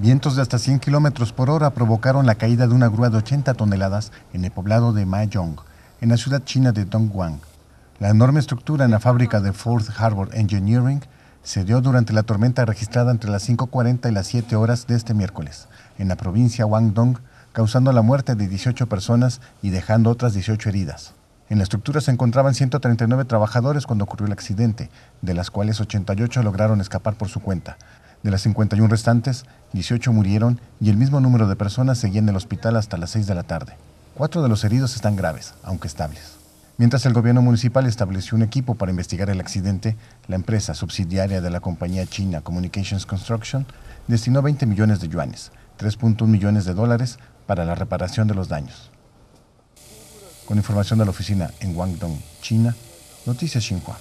Vientos de hasta 100 kilómetros por hora provocaron la caída de una grúa de 80 toneladas en el poblado de Yong, en la ciudad china de Dongguan. La enorme estructura en la fábrica de Ford Harbor Engineering cedió durante la tormenta registrada entre las 5.40 y las 7 horas de este miércoles, en la provincia Guangdong, causando la muerte de 18 personas y dejando otras 18 heridas. En la estructura se encontraban 139 trabajadores cuando ocurrió el accidente, de las cuales 88 lograron escapar por su cuenta, de las 51 restantes, 18 murieron y el mismo número de personas seguían en el hospital hasta las 6 de la tarde. Cuatro de los heridos están graves, aunque estables. Mientras el gobierno municipal estableció un equipo para investigar el accidente, la empresa subsidiaria de la compañía china Communications Construction destinó 20 millones de yuanes, 3.1 millones de dólares, para la reparación de los daños. Con información de la oficina en Guangdong, China, Noticias Xinhua.